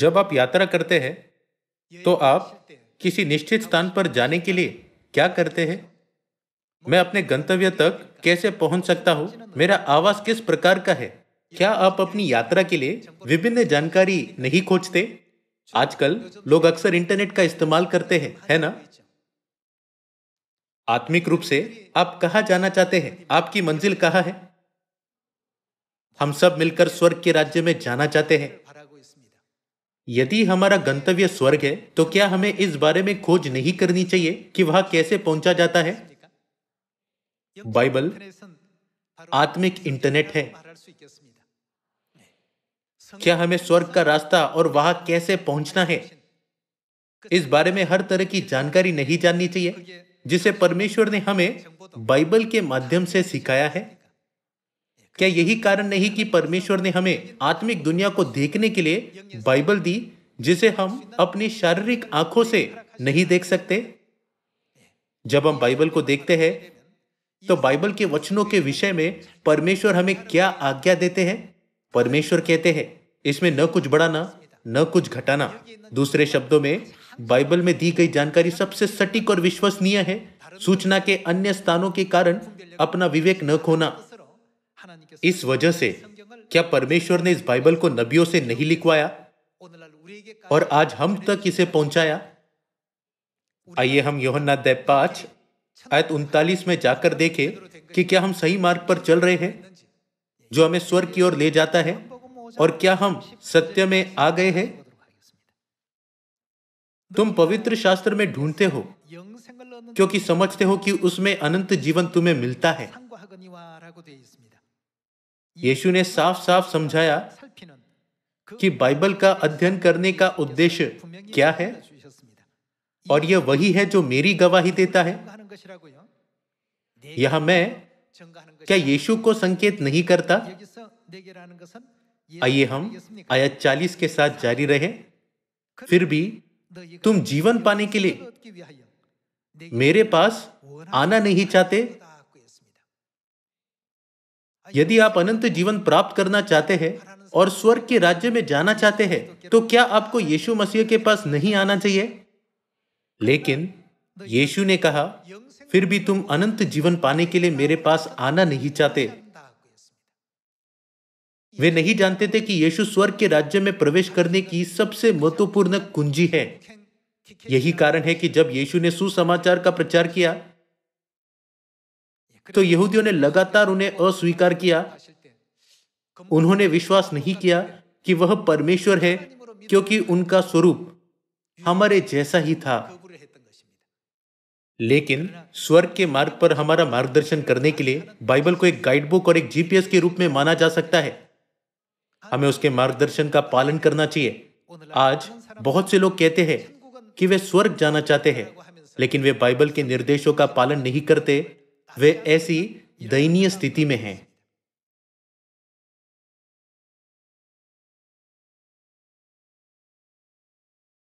जब आप यात्रा करते हैं तो आप किसी निश्चित स्थान पर जाने के लिए क्या करते हैं मैं अपने गंतव्य तक कैसे पहुंच सकता हूं मेरा आवास किस प्रकार का है क्या आप अपनी यात्रा के लिए विभिन्न जानकारी नहीं खोजते आजकल लोग अक्सर इंटरनेट का इस्तेमाल करते हैं है ना आत्मिक रूप से आप कहा जाना चाहते हैं आपकी मंजिल कहाँ है हम सब मिलकर स्वर्ग के राज्य में जाना चाहते हैं यदि हमारा गंतव्य स्वर्ग है तो क्या हमें इस बारे में खोज नहीं करनी चाहिए कि वह कैसे पहुंचा जाता है बाइबल आत्मिक इंटरनेट है क्या हमें स्वर्ग का रास्ता और वहां कैसे पहुंचना है इस बारे में हर तरह की जानकारी नहीं जाननी चाहिए जिसे परमेश्वर ने हमें बाइबल के माध्यम से सिखाया है क्या यही कारण नहीं कि परमेश्वर ने हमें आत्मिक दुनिया को देखने के लिए बाइबल दी जिसे हम अपनी शारीरिक आंखों से नहीं देख सकते जब हम बाइबल को देखते हैं तो बाइबल के वचनों के विषय में परमेश्वर हमें क्या आज्ञा देते हैं परमेश्वर कहते हैं इसमें न कुछ बढ़ाना न कुछ घटाना दूसरे शब्दों में बाइबल में दी गई जानकारी सबसे सटीक और विश्वसनीय है सूचना के अन्य स्थानों के कारण अपना विवेक न खोना इस वजह से क्या परमेश्वर ने इस बाइबल को नबियों से नहीं लिखवाया और आज हम तक इसे पहुंचाया आइए हम योहन्ना दे पांच आयत उनतालीस में जाकर देखें कि क्या हम सही मार्ग पर चल रहे हैं जो हमें स्वर्ग की ओर ले जाता है और क्या हम सत्य में आ गए हैं तुम पवित्र शास्त्र में ढूंढते हो क्योंकि समझते हो कि उसमें अनंत जीवन तुम्हें मिलता है यीशु ने साफ साफ समझाया कि बाइबल का अध्ययन करने का उद्देश्य क्या है और यह वही है जो मेरी गवाही देता है यह मैं क्या यीशु को संकेत नहीं करता आइए हम आयत 40 के साथ जारी रहे फिर भी तुम जीवन पाने के लिए मेरे पास आना नहीं चाहते यदि आप अनंत जीवन प्राप्त करना चाहते हैं और स्वर्ग के राज्य में जाना चाहते हैं तो क्या आपको यीशु मसीह के पास नहीं आना चाहिए लेकिन यीशु ने कहा फिर भी तुम अनंत जीवन पाने के लिए मेरे पास आना नहीं चाहते वे नहीं जानते थे कि यीशु स्वर्ग के राज्य में प्रवेश करने की सबसे महत्वपूर्ण कुंजी है यही कारण है कि जब यीशु ने सुसमाचार का प्रचार किया तो यहूदियों ने लगातार उन्हें अस्वीकार किया उन्होंने विश्वास नहीं किया कि वह परमेश्वर है क्योंकि उनका स्वरूप हमारे जैसा ही था लेकिन स्वर्ग के मार्ग पर हमारा मार्गदर्शन करने के लिए बाइबल को एक गाइडबुक और एक जीपीएस के रूप में माना जा सकता है हमें उसके मार्गदर्शन का पालन करना चाहिए आज बहुत से लोग कहते हैं कि वे स्वर्ग जाना चाहते हैं लेकिन वे बाइबल के निर्देशों का पालन नहीं करते वे ऐसी दयनीय स्थिति में हैं